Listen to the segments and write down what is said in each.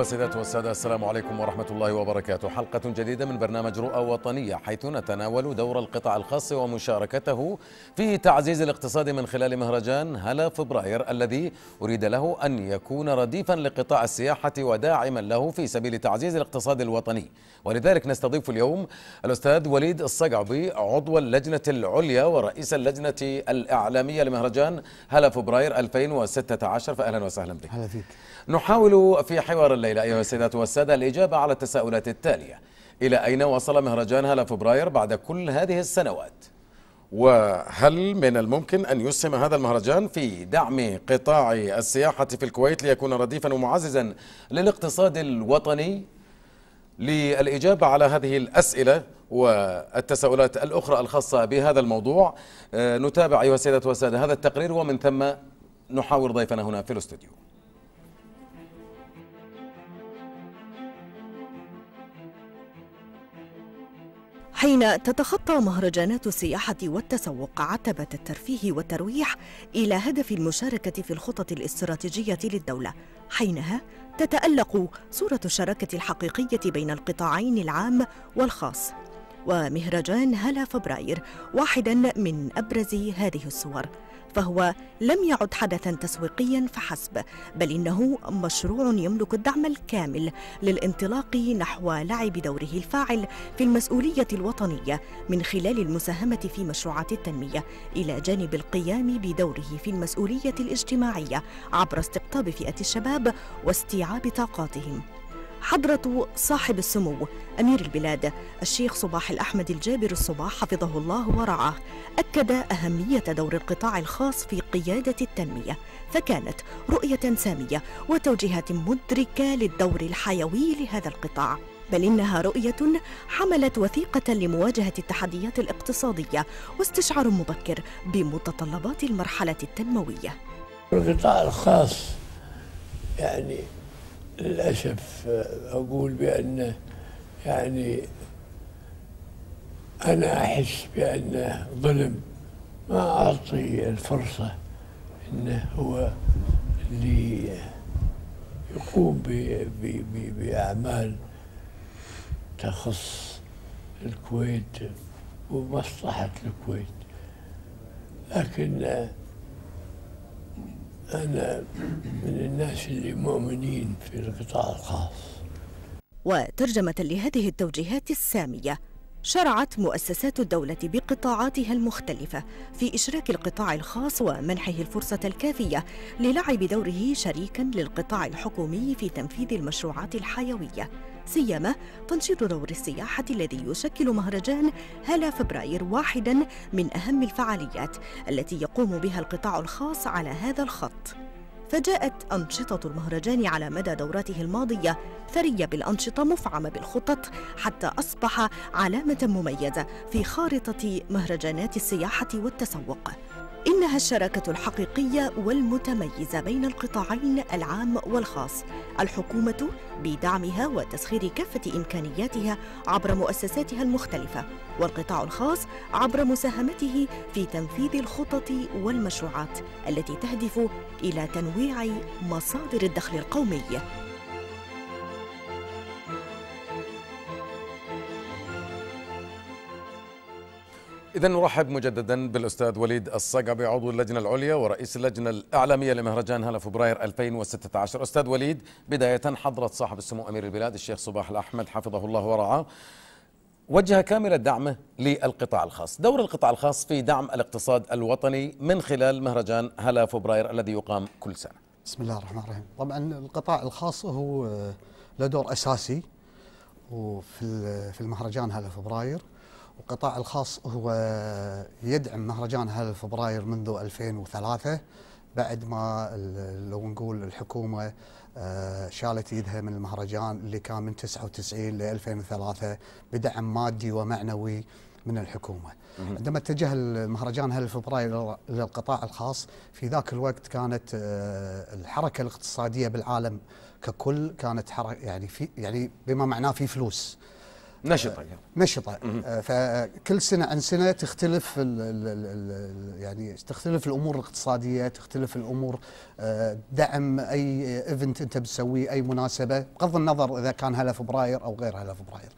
السيدات والسادة السلام عليكم ورحمة الله وبركاته حلقة جديدة من برنامج رؤى وطنية حيث نتناول دور القطاع الخاص ومشاركته في تعزيز الاقتصاد من خلال مهرجان هلا فبراير الذي أريد له أن يكون رديفا لقطاع السياحة وداعما له في سبيل تعزيز الاقتصاد الوطني ولذلك نستضيف اليوم الأستاذ وليد الصقعبي عضو اللجنة العليا ورئيس اللجنة الإعلامية لمهرجان هلا فبراير 2016 فأهلا وسهلا بك أهلا فيك نحاول في حوار الليل الليلة أيها السيدات والسادة الإجابة على التساؤلات التالية إلى أين وصل مهرجان هلا فبراير بعد كل هذه السنوات؟ وهل من الممكن أن يسهم هذا المهرجان في دعم قطاع السياحة في الكويت ليكون رديفا ومعززا للاقتصاد الوطني؟ للإجابة على هذه الأسئلة والتساؤلات الأخرى الخاصة بهذا الموضوع آه، نتابع أيها السيدات والسادة هذا التقرير ومن ثم نحاور ضيفنا هنا في الاستوديو حين تتخطى مهرجانات السياحة والتسوق عتبة الترفيه والترويح إلى هدف المشاركة في الخطط الاستراتيجية للدولة، حينها تتألق صورة الشراكة الحقيقية بين القطاعين العام والخاص. ومهرجان هلا فبراير واحدا من أبرز هذه الصور. فهو لم يعد حدثا تسويقيا فحسب بل انه مشروع يملك الدعم الكامل للانطلاق نحو لعب دوره الفاعل في المسؤوليه الوطنيه من خلال المساهمه في مشروعات التنميه الى جانب القيام بدوره في المسؤوليه الاجتماعيه عبر استقطاب فئه الشباب واستيعاب طاقاتهم حضرة صاحب السمو أمير البلاد الشيخ صباح الأحمد الجابر الصباح حفظه الله ورعاه أكد أهمية دور القطاع الخاص في قيادة التنمية فكانت رؤية سامية وتوجيهات مدركة للدور الحيوي لهذا القطاع بل إنها رؤية حملت وثيقة لمواجهة التحديات الاقتصادية واستشعار مبكر بمتطلبات المرحلة التنموية القطاع الخاص يعني للأسف أقول بأن يعني أنا أحس بأنه ظلم ما أعطي الفرصة أنه هو اللي يقوم بأعمال تخص الكويت ومصلحة الكويت لكن أنا من الناس اللي مؤمنين في القطاع الخاص وترجمة لهذه التوجيهات السامية شرعت مؤسسات الدولة بقطاعاتها المختلفة في إشراك القطاع الخاص ومنحه الفرصة الكافية للعب دوره شريكاً للقطاع الحكومي في تنفيذ المشروعات الحيوية سيما تنشيط دور السياحة الذي يشكل مهرجان هلا فبراير واحدا من أهم الفعاليات التي يقوم بها القطاع الخاص على هذا الخط فجاءت أنشطة المهرجان على مدى دوراته الماضية ثرية بالأنشطة مفعمة بالخطط حتى أصبح علامة مميزة في خارطة مهرجانات السياحة والتسوق إنها الشراكة الحقيقية والمتميزة بين القطاعين العام والخاص الحكومة بدعمها وتسخير كافة إمكانياتها عبر مؤسساتها المختلفة والقطاع الخاص عبر مساهمته في تنفيذ الخطط والمشروعات التي تهدف إلى تنويع مصادر الدخل القومي إذا نرحب مجددا بالأستاذ وليد الصقبي عضو اللجنة العليا ورئيس اللجنة الإعلامية لمهرجان هلا فبراير 2016 أستاذ وليد بداية حضرة صاحب السمو أمير البلاد الشيخ صباح الأحمد حفظه الله ورعاه وجه كامل دعمه للقطاع الخاص دور القطاع الخاص في دعم الاقتصاد الوطني من خلال مهرجان هلا فبراير الذي يقام كل سنة بسم الله الرحمن الرحيم طبعا القطاع الخاص هو له دور أساسي وفي في المهرجان هلا فبراير القطاع الخاص هو يدعم مهرجان هذا فبراير منذ 2003 بعد ما لو نقول الحكومه آه، شالت ايدها من المهرجان اللي كان من 99 ل 2003 بدعم مادي ومعنوي من الحكومه. عندما اتجه المهرجان هذا فبراير للقطاع الخاص في ذاك الوقت كانت آه، الحركه الاقتصاديه بالعالم ككل كانت حركه يعني في يعني بما معناه في فلوس. نشطه يعني. نشطه آه، فكل سنه عن سنه تختلف الـ الـ الـ يعني تختلف الامور الاقتصاديه تختلف الامور آه، دعم اي ايفنت انت بتسويه اي مناسبه بغض النظر اذا كان هلا فبراير او غير هلا فبراير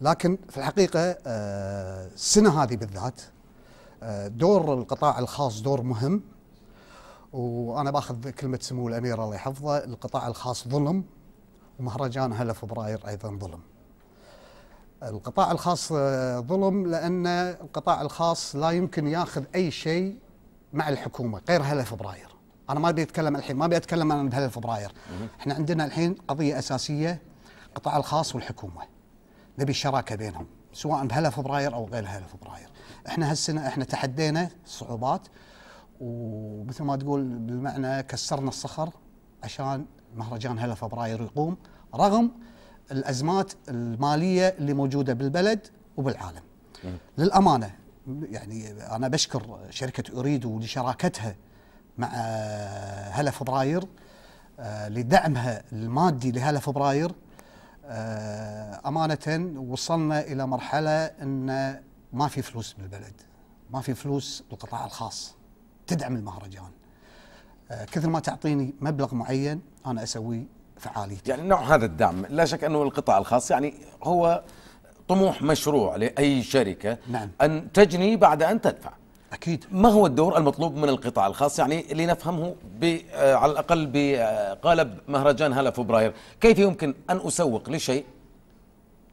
لكن في الحقيقه آه، السنه هذه بالذات دور القطاع الخاص دور مهم وانا باخذ كلمه سمو الامير الله يحفظه القطاع الخاص ظلم ومهرجان هلا فبراير ايضا ظلم القطاع الخاص آه، ظلم لأن القطاع الخاص لا يمكن ياخذ أي شيء مع الحكومة غير هلا فبراير أنا ما أبي أتكلم الحين ما أبي أتكلم عن هلا فبراير إحنا عندنا الحين قضية أساسية القطاع الخاص والحكومة نبي الشراكة بينهم سواء بهلا فبراير أو غير هلا فبراير إحنا هالسنة إحنا تحدينا الصعوبات ومثل ما تقول بالمعنى كسرنا الصخر عشان مهرجان هلا فبراير يقوم رغم الازمات الماليه اللي موجوده بالبلد وبالعالم. للامانه يعني انا بشكر شركه اريد ولشراكتها مع هلا فبراير آه، لدعمها المادي لهلا فبراير آه، امانه وصلنا الى مرحله ان ما في فلوس بالبلد ما في فلوس بالقطاع الخاص تدعم المهرجان آه، كثر ما تعطيني مبلغ معين انا اسويه فعاليته يعني نوع هذا الدعم لا شك أنه القطاع الخاص يعني هو طموح مشروع لأي شركة نعم. أن تجني بعد أن تدفع أكيد ما هو الدور المطلوب من القطاع الخاص يعني لنفهمه آه، على الأقل بقالب آه، مهرجان هلا فبراير كيف يمكن أن أسوق لشيء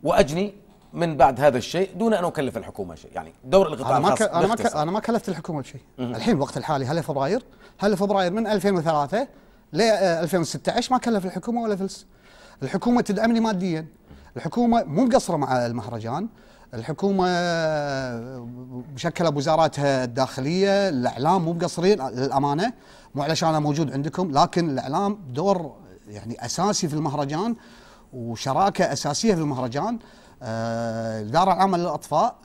وأجني من بعد هذا الشيء دون ان اكلف الحكومه شيء يعني دور القطاع أنا الخاص ما انا ما انا ما كلفت الحكومه بشيء الحين الوقت الحالي هلا فبراير هلا فبراير من 2003 ليه آه، 2016 ما كلف الحكومه ولا فلس الحكومه تدعمني ماديا الحكومه مو مقصره مع المهرجان الحكومه مشكله آه، بوزاراتها الداخليه الاعلام مو مقصرين للامانه مو علشان انا موجود عندكم لكن الاعلام دور يعني اساسي في المهرجان وشراكه اساسيه في المهرجان الاداره آه، العامه للاطفاء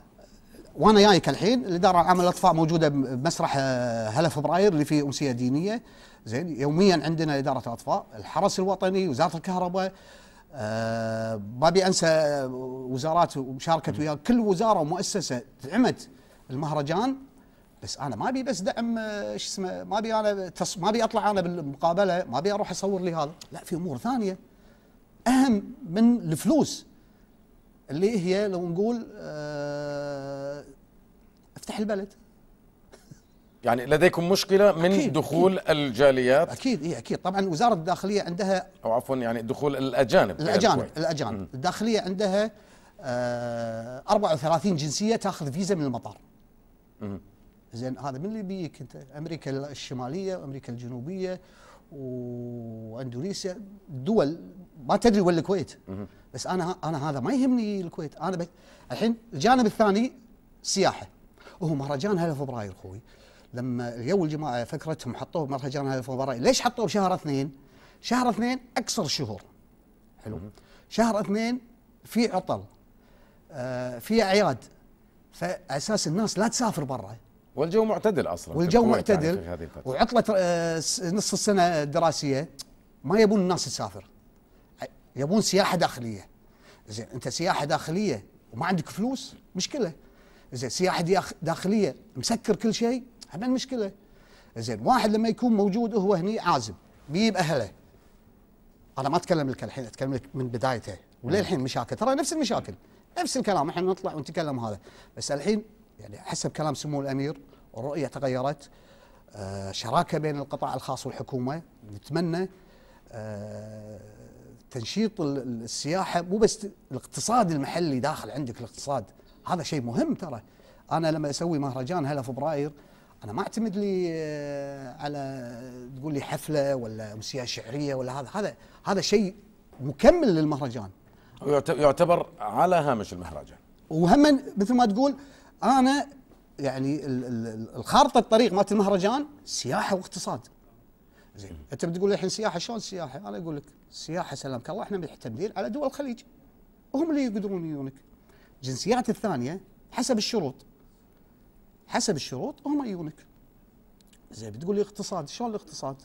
وانا جايك الحين الاداره العامه للاطفاء موجوده بمسرح آه، هلا فبراير اللي فيه امسيه دينيه زين يوميا عندنا اداره الاطفاء الحرس الوطني وزاره الكهرباء أه ما ابي انسى آه، وزارات ومشاركه ويا كل وزاره ومؤسسه دعمت المهرجان بس انا ما ابي بس دعم آه، شو اسمه ما ابي انا تص... ما ابي اطلع انا بالمقابله ما ابي اروح اصور لي هذا لا في امور ثانيه اهم من الفلوس اللي هي لو نقول آه افتح البلد يعني لديكم مشكله من أكيد دخول أكيد الجاليات اكيد اي اكيد طبعا وزاره الداخليه عندها او عفوا يعني دخول الاجانب يعني الاجانب الاجانب الداخليه عندها آه 34 جنسيه تاخذ فيزا من المطار زين هذا من اللي بيك انت امريكا الشماليه وامريكا الجنوبيه واندونيسيا دول ما تدري ولا الكويت بس انا انا هذا ما يهمني الكويت انا بي... الحين الجانب الثاني سياحه وهو مهرجان هذا فبراير اخوي لما اليوم الجماعه فكرتهم حطوه مهرجان هذا فبراير ليش حطوه بشهر اثنين؟ شهر اثنين اقصر شهور حلو شهر اثنين في عطل آه في اعياد فاساس الناس لا تسافر برا والجو معتدل اصلا والجو يعني معتدل وعطله آه نصف السنه الدراسيه ما يبون الناس تسافر يبون سياحه داخليه زين انت سياحه داخليه وما عندك فلوس مشكله زين سياحه داخليه مسكر كل شيء هم مشكله زين واحد لما يكون موجود هو هني عازب بيب اهله انا ما اتكلم لك الحين اتكلم لك من بدايته وللحين مشاكل ترى نفس المشاكل نفس الكلام احنا نطلع ونتكلم هذا بس الحين يعني حسب كلام سمو الامير الرؤيه تغيرت آه شراكه بين القطاع الخاص والحكومه نتمنى آه تنشيط السياحه مو بس الاقتصاد المحلي داخل عندك الاقتصاد هذا شيء مهم ترى انا لما اسوي مهرجان هلا فبراير انا ما اعتمد لي آه، على تقول لي حفله ولا موسيقى شعريه ولا هذا هذا هذا شيء مكمل للمهرجان يعتبر على هامش المهرجان وهم مثل ما تقول انا يعني الخارطه الطريق مالت المهرجان سياحه واقتصاد زين انت بتقول الحين سياحه شلون سياحه؟ انا اقول لك السياحه سلامك الله احنا محتمدين على دول الخليج وهم اللي يقدرون يجونك. الجنسيات الثانيه حسب الشروط حسب الشروط هم يجونك. زين بتقول لي اقتصاد شلون الاقتصاد؟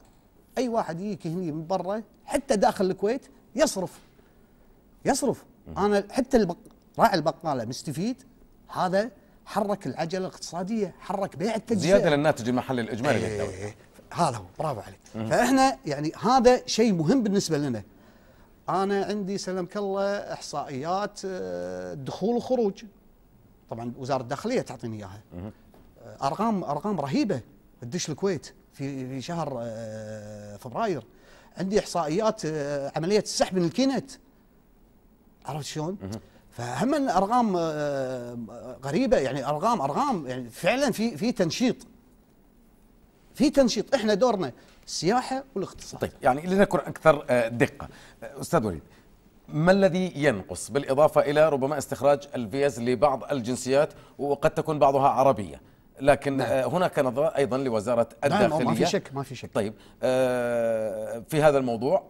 اي واحد يجيك هني من برا حتى داخل الكويت يصرف يصرف انا حتى البق... راعي البقاله مستفيد هذا حرك العجله الاقتصاديه حرك بيع التجزئه زياده للناتج المحلي الاجمالي ايه هذا هو برافو عليك فاحنا يعني هذا شيء مهم بالنسبه لنا انا عندي سلمك الله احصائيات آه، دخول وخروج طبعا وزاره الداخليه تعطيني اياها آه، ارقام ارقام رهيبه تدش الكويت في في شهر آه، فبراير عندي احصائيات عمليه السحب من الكينت عرفت شلون؟ فهم ارقام غريبه يعني ارقام ارقام يعني فعلا في في تنشيط في تنشيط احنا دورنا السياحه والاقتصاد طيب يعني لنكن اكثر آه، دقه آه، استاذ وليد ما الذي ينقص بالاضافه الى ربما استخراج الفيز لبعض الجنسيات وقد تكون بعضها عربيه لكن نعم. آه، هناك نظره ايضا لوزاره الداخليه نعم ما في شك ما في شك طيب في هذا الموضوع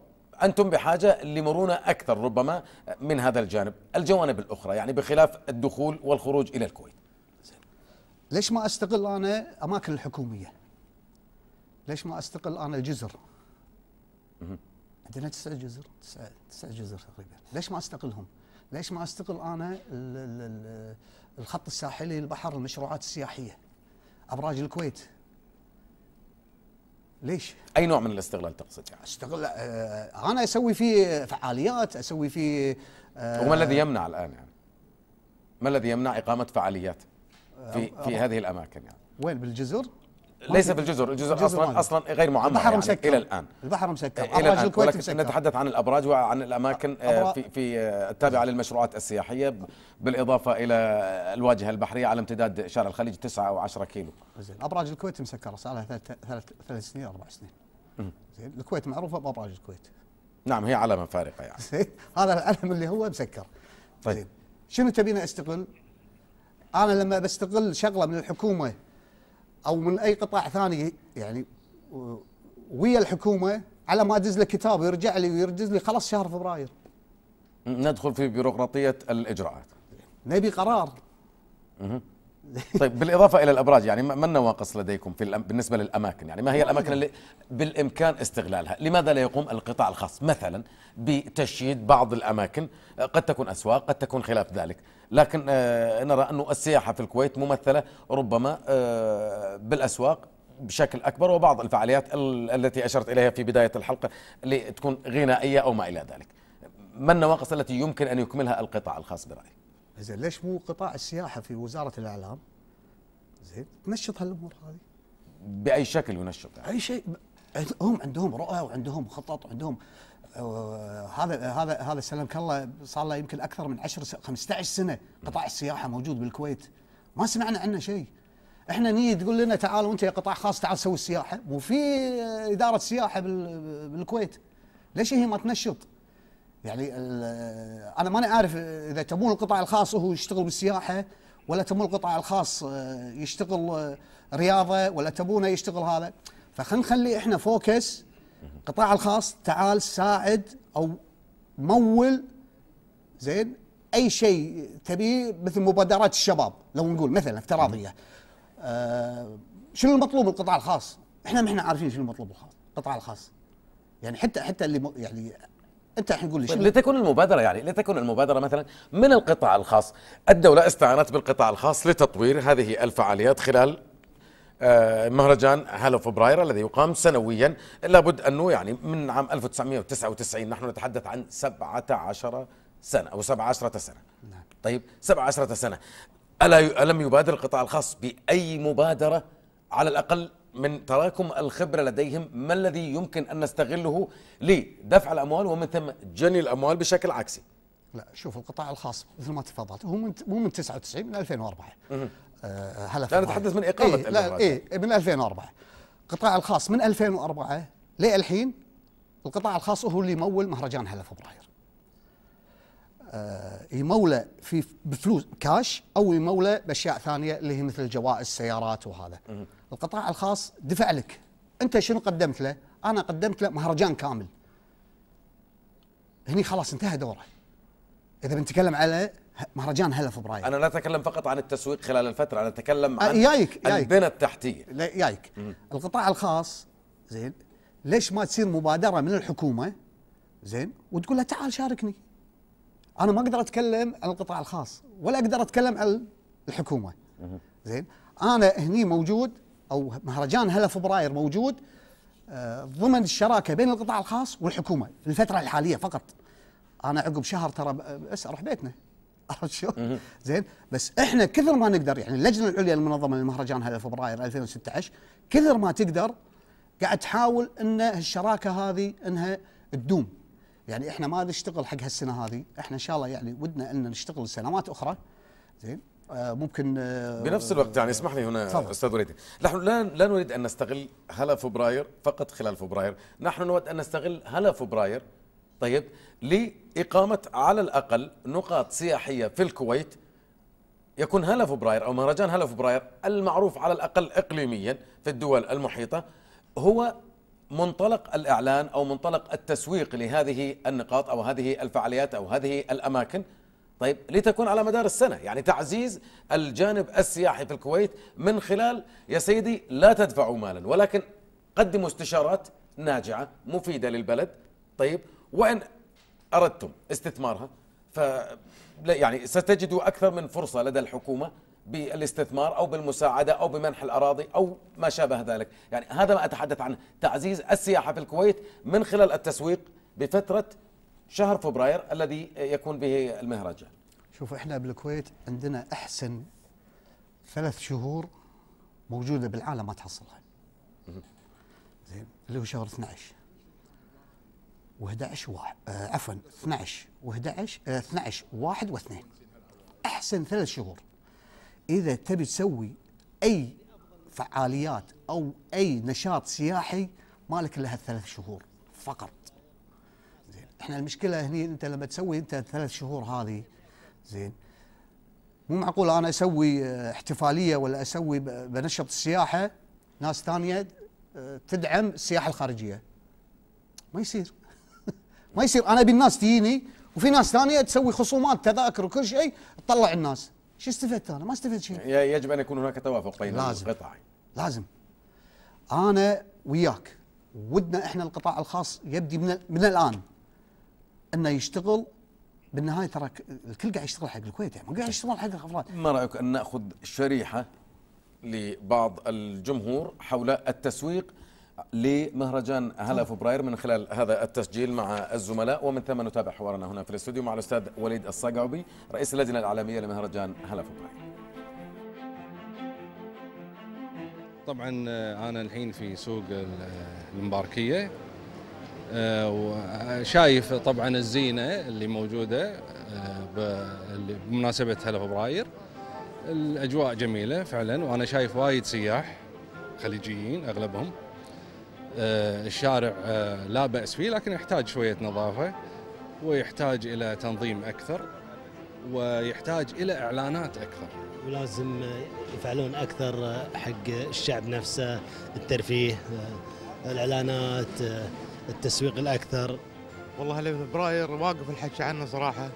انتم بحاجه لمرونه اكثر ربما من هذا الجانب، الجوانب الاخرى يعني بخلاف الدخول والخروج الى الكويت. ليش ما استغل انا اماكن الحكوميه؟ ليش ما استقل انا الجزر؟ عندنا تسع جزر تسع تسع جزر تقريبا ليش ما استقلهم؟ ليش ما استقل انا الـ الـ الخط الساحلي البحر المشروعات السياحيه ابراج الكويت ليش؟ اي نوع من الاستغلال تقصد يعني؟ استغل آه انا اسوي فيه فعاليات اسوي فيه آه وما الذي يمنع الان يعني؟ ما الذي يمنع اقامه فعاليات في آه، في هذه الاماكن يعني؟ وين بالجزر؟ ليس في الجزر الجزر, الجزر اصلا اصلا غير معمر البحر يعني مسكر الى الان البحر مسكر الى الان الكويت مسكر نتحدث عن الابراج وعن الاماكن آه، أبرا... في في آه، التابعه للمشروعات السياحيه بالاضافه الى الواجهه البحريه على امتداد شارع الخليج 9 او 10 كيلو زين ابراج الكويت مسكره صار لها ثلاث ثلاث ثلاث سنين اربع سنين زين الكويت معروفه بابراج الكويت نعم هي علامه فارقه يعني هذا العلم اللي هو مسكر طيب شنو تبينا استقل؟ انا لما بستقل شغله من الحكومه او من اي قطاع ثاني يعني ويا الحكومه على ما ادز له كتاب ويرجع لي ويرجز لي خلاص شهر فبراير ندخل في بيروقراطيه الاجراءات نبي قرار طيب بالاضافه الى الابراج يعني ما النواقص لديكم في بالنسبه للاماكن يعني ما هي الاماكن اللي بالامكان استغلالها لماذا لا يقوم القطاع الخاص مثلا بتشييد بعض الاماكن قد تكون اسواق قد تكون خلاف ذلك لكن آه، نرى انه السياحه في الكويت ممثله ربما آه، بالاسواق بشكل اكبر وبعض الفعاليات التي اشرت اليها في بدايه الحلقه لتكون غنائيه او ما الى ذلك ما النواقص التي يمكن ان يكملها القطاع الخاص برايك زين ليش مو قطاع السياحه في وزاره الاعلام زين تنشط هالامور هذه باي شكل ينشط يعني. اي شيء هم عندهم رؤى وعندهم خطط وعندهم آه، هذا هذا هذا سلمك الله صار له يمكن اكثر من 10 15 سنه قطاع السياحه موجود بالكويت ما سمعنا عنه شيء احنا نيجي تقول لنا تعالوا انت يا قطاع خاص تعال سوي السياحه وفي آه، اداره سياحه بالكويت ليش هي ما تنشط؟ يعني انا ماني عارف اذا تمون القطاع الخاص هو يشتغل بالسياحه ولا تمون القطاع الخاص آه، يشتغل آه، رياضه ولا تبونه يشتغل هذا فخلينا نخلي احنا فوكس القطاع الخاص تعال ساعد او مول زين اي شيء تبيه مثل مبادرات الشباب لو نقول مثلا افتراضيه آه شنو المطلوب القطاع الخاص؟ احنا ما احنا عارفين شنو المطلوب القطاع الخاص يعني حتى حتى اللي يعني انت الحين قول لي شنو لتكن المبادره يعني لتكن المبادره مثلا من القطاع الخاص الدوله استعانت بالقطاع الخاص لتطوير هذه الفعاليات خلال آه، مهرجان هالو فبراير الذي يقام سنويا لابد انه يعني من عام 1999 نحن نتحدث عن 17 سنه او 17 سنه نعم. طيب 17 سنه الا الم يبادر القطاع الخاص باي مبادره على الاقل من تراكم الخبرة لديهم ما الذي يمكن أن نستغله لدفع الأموال ومن ثم جني الأموال بشكل عكسي لا شوف القطاع الخاص مثل ما تفضلت هو من مو من 99 من 2004 آه هلا لا نتحدث من إقامة إيه لا إيه من 2004 القطاع الخاص من 2004 للحين القطاع الخاص هو اللي يمول مهرجان هلا فبراير آه، يموله في بفلوس كاش او يموله باشياء ثانيه اللي هي مثل جوائز سيارات وهذا القطاع الخاص دفع لك انت شنو قدمت له انا قدمت له مهرجان كامل هني خلاص انتهى دوره اذا بنتكلم على مهرجان هلا فبراير انا لا اتكلم فقط عن التسويق خلال الفتره انا اتكلم آه، عن يايك يايك البنى التحتيه يايك القطاع الخاص زين ليش ما تصير مبادره من الحكومه زين وتقول له تعال شاركني انا ما اقدر اتكلم عن القطاع الخاص ولا اقدر اتكلم عن الحكومه زين انا هني موجود او مهرجان هلا فبراير موجود آه، ضمن الشراكه بين القطاع الخاص والحكومه الفتره الحاليه فقط انا عقب شهر ترى بس اروح بيتنا عرفت شلون؟ زين بس احنا كثر ما نقدر يعني اللجنه العليا المنظمه للمهرجان هذا فبراير 2016 كثر ما تقدر قاعد تحاول ان الشراكه هذه انها تدوم يعني احنا ما نشتغل حق هالسنه هذه احنا ان شاء الله يعني ودنا ان نشتغل سنوات اخرى زين آه، ممكن آه، بنفس الوقت يعني اسمح لي هنا صبر. استاذ وليد نحن لا لا نريد ان نستغل هلا فبراير فقط خلال فبراير نحن نود ان نستغل هلا فبراير طيب لاقامه على الاقل نقاط سياحيه في الكويت يكون هلا فبراير او مهرجان هلا فبراير المعروف على الاقل اقليميا في الدول المحيطه هو منطلق الاعلان او منطلق التسويق لهذه النقاط او هذه الفعاليات او هذه الاماكن طيب لتكون على مدار السنة يعني تعزيز الجانب السياحي في الكويت من خلال يا سيدي لا تدفعوا مالا ولكن قدموا استشارات ناجعة مفيدة للبلد طيب وإن أردتم استثمارها ف يعني ستجدوا أكثر من فرصة لدى الحكومة بالاستثمار أو بالمساعدة أو بمنح الأراضي أو ما شابه ذلك يعني هذا ما أتحدث عنه تعزيز السياحة في الكويت من خلال التسويق بفترة شهر فبراير الذي يكون به المهرجان شوف احنا بالكويت عندنا احسن ثلاث شهور موجوده بالعالم ما تحصلها زين اللي هو شهر 12 و11 آه، عفوا 12 و11 12 1 و واثنين احسن ثلاث شهور اذا تبي تسوي اي فعاليات او اي نشاط سياحي مالك الا هالثلاث شهور فقط احنا المشكله هني انت لما تسوي انت ثلاث شهور هذه زين مو معقول انا اسوي آه، احتفاليه ولا اسوي بنشط السياحه ناس ثانيه آه، تدعم السياحه الخارجيه ما يصير ما يصير انا ابي الناس تجيني وفي ناس ثانيه تسوي خصومات تذاكر وكل شيء تطلع الناس شو استفدت انا ما استفدت شيء يجب ان يكون هناك توافق بين لازم. القطاع لازم انا وياك ودنا احنا القطاع الخاص يبدي من, من الان انه يشتغل بالنهايه ترى الكل قاعد يشتغل حق الكويت يعني ما قاعد يشتغل حق الافراد ما رايك ان ناخذ شريحه لبعض الجمهور حول التسويق لمهرجان هلا فبراير من خلال هذا التسجيل مع الزملاء ومن ثم نتابع حوارنا هنا في الاستوديو مع الاستاذ وليد الصقعبي رئيس اللجنه العالميه لمهرجان هلا فبراير. طبعا آه، انا الحين في سوق المباركيه آه، وشايف طبعا الزينه اللي موجوده آه، بمناسبه هلا فبراير الاجواء جميله فعلا وانا شايف وايد سياح خليجيين اغلبهم آه، الشارع لا باس فيه لكن يحتاج شويه نظافه ويحتاج الى تنظيم اكثر ويحتاج الى اعلانات اكثر ولازم يفعلون اكثر حق الشعب نفسه الترفيه الاعلانات التسويق الاكثر والله فبراير واقف الحكي عنه صراحه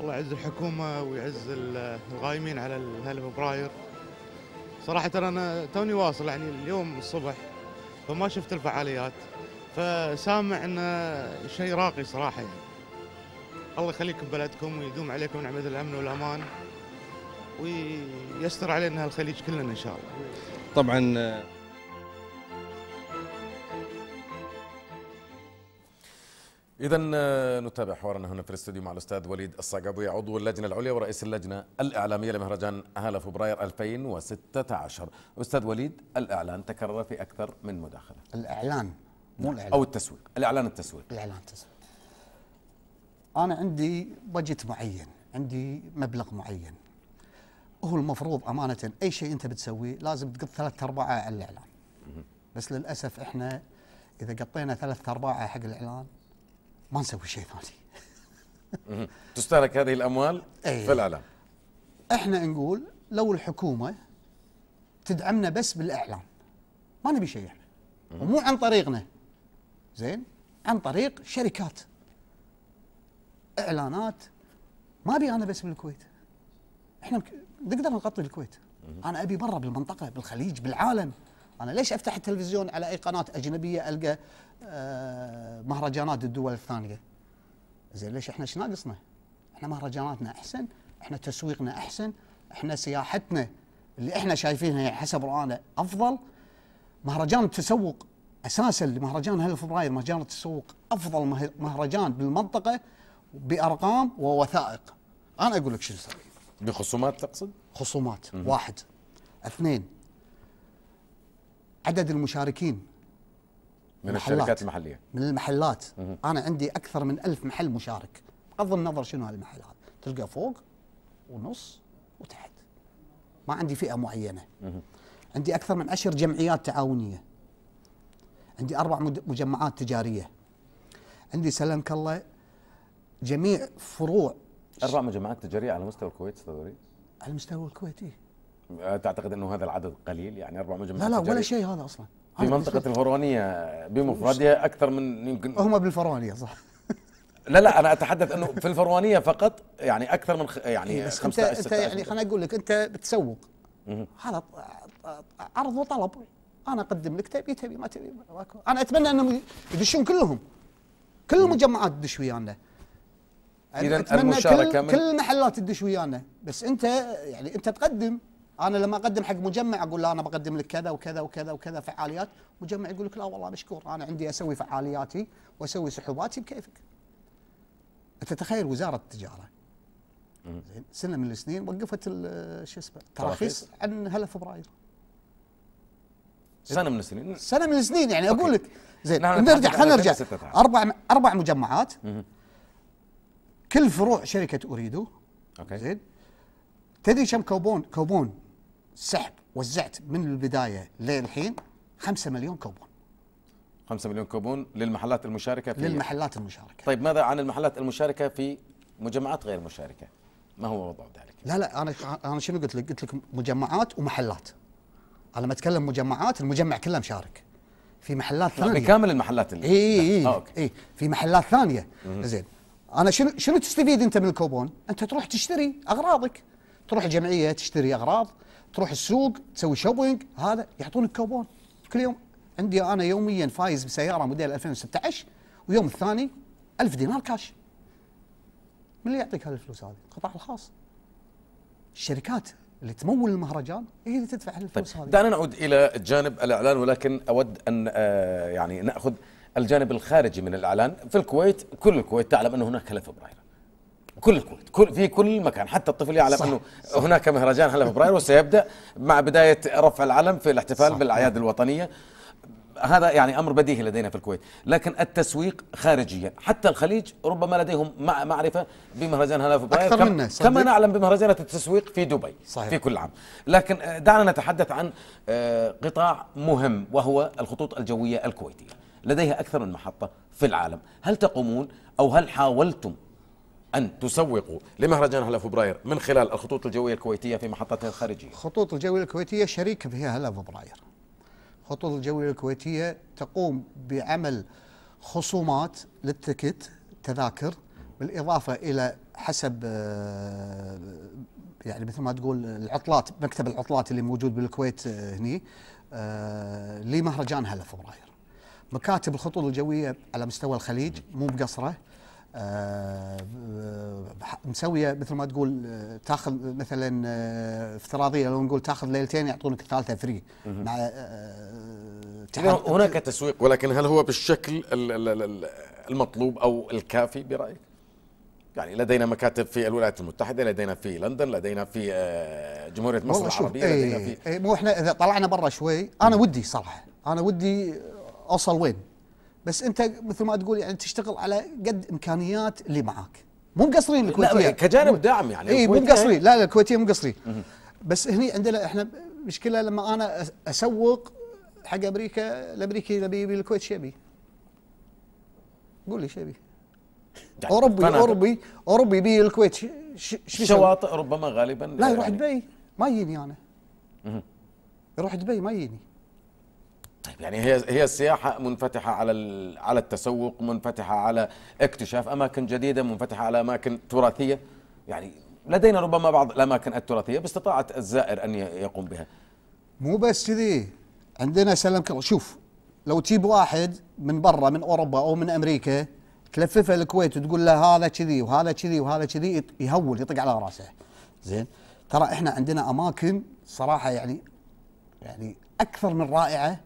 الله يعز الحكومه ويعز الغايمين على هل فبراير صراحه انا توني واصل يعني اليوم الصبح فما شفت الفعاليات فسامع انه شيء راقي صراحه يعني الله يخليكم بلدكم ويدوم عليكم نعمه الامن والامان ويستر علينا الخليج كلنا ان شاء الله طبعا إذا آه، نتابع حوارنا هنا في الاستوديو مع الأستاذ وليد الصقبي عضو اللجنة العليا ورئيس اللجنة الإعلامية لمهرجان هالة فبراير 2016 أستاذ وليد الإعلان تكرر في أكثر من مداخلة الإعلان مو نعم، الإعلان أو التسويق الإعلان التسويق الإعلان التسويق أنا عندي بجت معين عندي مبلغ معين هو المفروض أمانة أي شيء أنت بتسويه لازم تقط ثلاثة أرباعه على الإعلان بس للأسف إحنا إذا قطينا ثلاثة أرباعه حق الإعلان ما نسوي شيء ثاني تستهلك هذه الاموال أيه. في الاعلام احنا نقول لو الحكومه تدعمنا بس بالاعلام ما نبي شيء احنا ومو عن طريقنا زين عن طريق شركات اعلانات ما ابي انا بس بالكويت احنا نقدر نغطي الكويت انا ابي برا بالمنطقه بالخليج بالعالم أنا ليش أفتح التلفزيون على أي قناة أجنبية ألقى آه، مهرجانات الدول الثانية زين ليش إحنا ايش ناقصنا إحنا مهرجاناتنا أحسن إحنا تسويقنا أحسن إحنا سياحتنا اللي إحنا شايفينها يعني حسب رؤانا أفضل مهرجان التسوق أساسا لمهرجان هل فبراير مهرجان التسوق أفضل مهرجان بالمنطقة بأرقام ووثائق أنا أقول لك شو اسوي بخصومات تقصد؟ خصومات واحد اثنين عدد المشاركين من الشركات المحليه من المحلات انا عندي اكثر من ألف محل مشارك بغض النظر شنو هالمحل هذا تلقى فوق ونص وتحت ما عندي فئه معينه عندي اكثر من عشر جمعيات تعاونيه عندي اربع مجمعات تجاريه عندي سلمك الله جميع فروع اربع مجمعات تجاريه على مستوى الكويت استاذ على مستوى الكويت إيه؟ تعتقد انه هذا العدد قليل يعني اربع مجمعات لا لا ولا شيء هذا اصلا في منطقه الفروانيه بمفردها اكثر من يمكن هم بالفروانيه صح لا لا انا اتحدث انه في الفروانيه فقط يعني اكثر من يعني إيه، بس خمسة انت, انت يعني خليني اقول لك انت بتسوق هذا عرض وطلب انا اقدم لك تبي تبي ما تبي انا اتمنى انهم يدشون كلهم كل المجمعات تدش ويانا اذا المشاركه كل, من كل المحلات تدش ويانا بس انت يعني انت تقدم انا لما اقدم حق مجمع اقول له انا بقدم لك كذا وكذا وكذا وكذا فعاليات مجمع يقول لك لا والله مشكور انا عندي اسوي فعالياتي واسوي سحوباتي بكيفك انت تخيل وزاره التجاره زين سنه من السنين وقفت شو اسمه تراخيص عن هلا فبراير سنه من السنين سنه من السنين يعني اقول لك زين نرجع خلينا نرجع اربع اربع مجمعات كل فروع شركه اريدو اوكي زين تدري كم كوبون كوبون سحب وزعت من البدايه للحين 5 مليون كوبون 5 مليون كوبون للمحلات المشاركه في للمحلات المشاركه طيب ماذا عن المحلات المشاركه في مجمعات غير مشاركه ما هو وضع ذلك لا لا انا انا شنو قلت لك قلت لك مجمعات ومحلات انا لما اتكلم مجمعات المجمع كله مشارك في محلات ثانيه بكامل المحلات اللي اي اي اي إيه في محلات ثانيه زين انا شنو شنو تستفيد انت من الكوبون انت تروح تشتري اغراضك تروح جمعيه تشتري اغراض تروح السوق تسوي شوبينج هذا يعطونك كوبون كل يوم عندي انا يوميا فايز بسياره موديل 2016 ويوم الثاني 1000 دينار كاش من اللي يعطيك هالفلوس هذه؟ القطاع الخاص الشركات اللي تمول المهرجان هي اللي تدفع هالفلوس طيب. هذه دعنا نعود الى جانب الاعلان ولكن اود ان آه، يعني ناخذ الجانب الخارجي من الاعلان في الكويت كل الكويت تعلم ان هناك هلف ابراهيم كل الكويت كل في كل مكان حتى الطفل يعلم انه هناك مهرجان هلا فبراير وسيبدا مع بدايه رفع العلم في الاحتفال بالاعياد الوطنيه هذا يعني امر بديهي لدينا في الكويت، لكن التسويق خارجيا، حتى الخليج ربما لديهم معرفه بمهرجان هلا فبراير أكثر كما, كما نعلم بمهرجانات التسويق في دبي صحيح. في كل عام، لكن آه، دعنا نتحدث عن آه، قطاع مهم وهو الخطوط الجويه الكويتيه، لديها اكثر من محطه في العالم، هل تقومون او هل حاولتم أن تسوقوا لمهرجان هلا فبراير من خلال الخطوط الجوية الكويتية في محطتها الخارجية الخطوط الجوية الكويتية شريك فيها هلا فبراير الخطوط الجوية الكويتية تقوم بعمل خصومات للتكت تذاكر بالإضافة إلى حسب آه، يعني مثل ما تقول العطلات مكتب العطلات اللي موجود بالكويت آه، هني آه، لمهرجان هلا فبراير مكاتب الخطوط الجوية على مستوى الخليج مو بقصرة آه، مسويه مثل ما تقول آه، تاخذ مثلا آه، افتراضيه لو نقول تاخذ ليلتين يعطونك الثالثه فري مع هناك تسويق ولكن هل هو بالشكل المطلوب او الكافي برايك؟ يعني لدينا مكاتب في الولايات المتحده، لدينا في لندن، لدينا في جمهوريه مصر العربيه، لدينا إيه، في إيه، مو احنا اذا طلعنا برا شوي انا ودي صراحه، انا ودي اوصل وين؟ بس انت مثل ما تقول يعني تشتغل على قد امكانيات اللي معاك مو مقصرين الكويتيه لا كجانب دعم يعني اي مو مقصرين يعني. لا لا الكويتيه مو مقصرين بس هني عندنا احنا مشكله لما انا اسوق حق امريكا الامريكي يبي يبي الكويت يبي؟ قول لي يبي؟ يعني اوروبي اوروبي اوروبي يبي الكويت شو شواطئ ربما غالبا لا يروح يعني. دبي ما يجيني انا يروح دبي ما يجيني طيب يعني هي هي السياحه منفتحه على على التسوق منفتحه على اكتشاف اماكن جديده منفتحه على اماكن تراثيه يعني لدينا ربما بعض الاماكن التراثيه باستطاعه الزائر ان يقوم بها مو بس كذي عندنا سلام شوف لو تجيب واحد من برا من اوروبا او من امريكا تلففه الكويت وتقول له هذا كذي وهذا كذي وهذا كذي يهول يطق على راسه زين ترى احنا عندنا اماكن صراحه يعني يعني اكثر من رائعه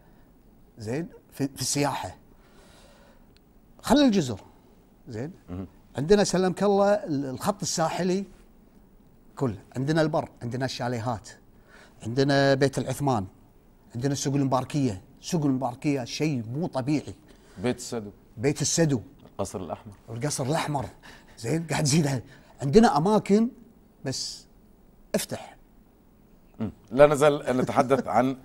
زين في, في السياحه خلي الجزر زين عندنا سلمك الله الخط الساحلي كله عندنا البر عندنا الشاليهات عندنا بيت العثمان عندنا السوق المباركيه سوق المباركيه شيء مو طبيعي بيت السدو بيت السدو القصر الاحمر القصر الاحمر زين قاعد تزيد عندنا اماكن بس افتح لا نزال نتحدث عن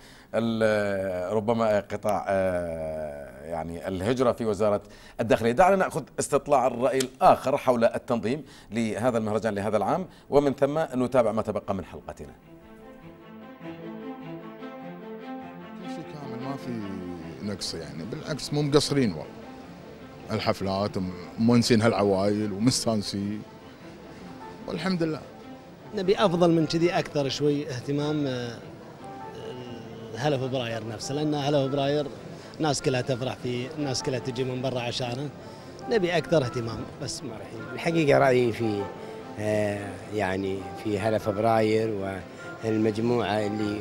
ربما قطاع آه، يعني الهجرة في وزارة الداخلية دعنا نأخذ استطلاع الرأي الآخر حول التنظيم لهذا المهرجان لهذا العام ومن ثم نتابع ما تبقى من حلقتنا شيء كامل ما في نقص يعني بالعكس مو مقصرين والله الحفلات مونسين هالعوائل ومستانسين والحمد لله نبي افضل من كذي اكثر شوي اهتمام آه، هلا فبراير نفسه لان هلا فبراير الناس كلها تفرح فيه الناس كلها تجي من برا عشانه نبي اكثر اهتمام بس ما راح الحقيقه رايي في آه يعني في هلا فبراير والمجموعه اللي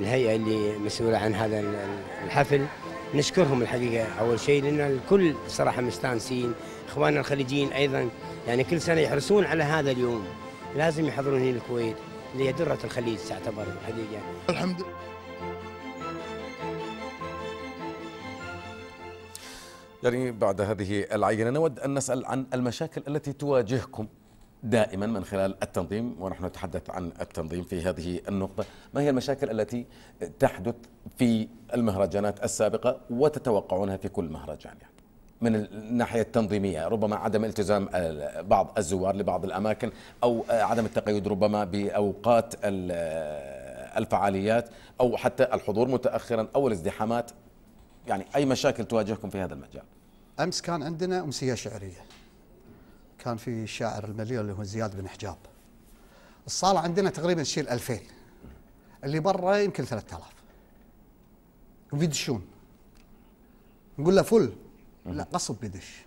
الهيئه اللي مسؤوله عن هذا الحفل نشكرهم الحقيقه اول شيء لان الكل صراحه مستانسين اخواننا الخليجيين ايضا يعني كل سنه يحرصون على هذا اليوم لازم يحضرون هنا الكويت اللي هي دره الخليج تعتبر الحقيقه الحمد لله يعني بعد هذه العينة نود أن نسأل عن المشاكل التي تواجهكم دائما من خلال التنظيم ونحن نتحدث عن التنظيم في هذه النقطة ما هي المشاكل التي تحدث في المهرجانات السابقة وتتوقعونها في كل مهرجان يعني من الناحية التنظيمية ربما عدم التزام بعض الزوار لبعض الأماكن أو عدم التقيد ربما بأوقات الفعاليات أو حتى الحضور متأخرا أو الازدحامات يعني اي مشاكل تواجهكم في هذا المجال؟ امس كان عندنا امسيه شعريه. كان في الشاعر المليون اللي هو زياد بن حجاب. الصاله عندنا تقريبا تشيل 2000 اللي برا يمكن 3000 ويدشون نقول له فل لا قصب بيدش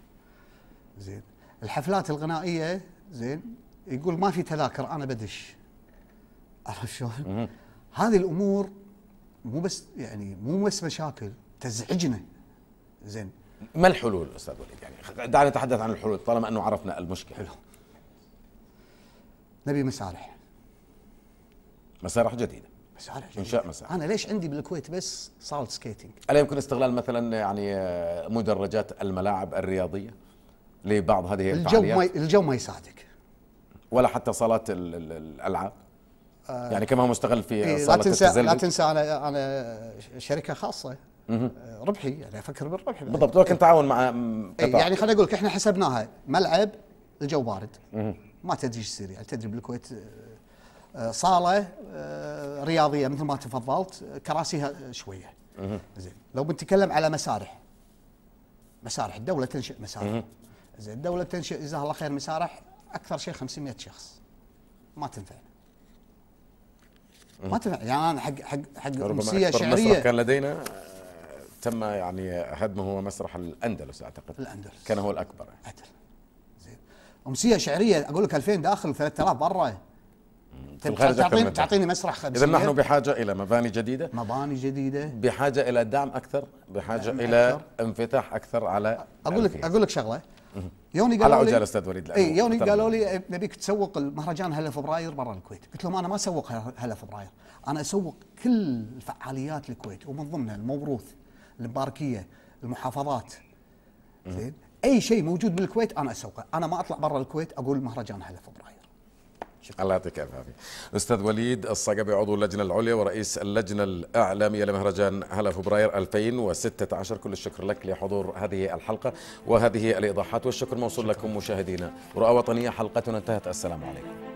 زين الحفلات الغنائيه زين يقول ما في تذاكر انا بدش عرفت شلون؟ هذه الامور مو بس يعني مو بس مشاكل تزعجنا زين ما الحلول استاذ وليد يعني دعنا نتحدث عن الحلول طالما انه عرفنا المشكله حلو نبي مسارح مسارح جديده مسارح جديده انشاء مسارح انا ليش عندي بالكويت بس صالت سكيتنج الا يمكن استغلال مثلا يعني مدرجات الملاعب الرياضيه لبعض هذه الجو ما الجو ما يساعدك ولا حتى صالات الالعاب آه يعني كما هو مستغل في إيه، صاله لا تنسى التزلج. لا تنسى انا انا شركه خاصه ربحي يعني افكر بالربح بالضبط ولكن تعاون مع إيه، قطاع يعني خليني اقول لك احنا حسبناها ملعب الجو بارد ما تدري ايش يصير يعني تدري بالكويت آه، آه، صاله آه، رياضيه مثل ما تفضلت كراسيها شويه زين لو بنتكلم على مسارح مسارح الدوله تنشئ مسارح زين الدوله تنشئ جزاها الله خير مسارح اكثر شيء 500 شخص ما تنفع ما تنفع يعني انا حق حق حق امسيه شعريه كان لدينا تم يعني هدمه هو مسرح الاندلس اعتقد الاندلس كان هو الاكبر يعني. عدل زين امسيه شعريه اقول لك 2000 داخل 3000 برا تعطيني تعطيني مسرح اذا نحن بحاجه الى مباني جديده مباني جديده بحاجه الى دعم اكثر بحاجه الى أكثر. انفتاح اكثر على اقول لك اقول لك شغله يوني قالوا لي على عجاله استاذ وليد اي يوني قالوا لي نبيك تسوق المهرجان هلا فبراير برا الكويت قلت لهم انا ما اسوق هلا فبراير انا اسوق كل فعاليات الكويت ومن ضمنها الموروث الباركيه المحافظات زين اي شيء موجود بالكويت انا اسوقه انا ما اطلع برا الكويت اقول مهرجان هلا فبراير شكرا. الله يعطيك العافيه استاذ وليد الصقبي عضو اللجنه العليا ورئيس اللجنه الاعلاميه لمهرجان هلا فبراير 2016 كل الشكر لك لحضور هذه الحلقه وهذه الايضاحات والشكر موصول لكم مشاهدينا رؤى وطنيه حلقتنا انتهت السلام عليكم.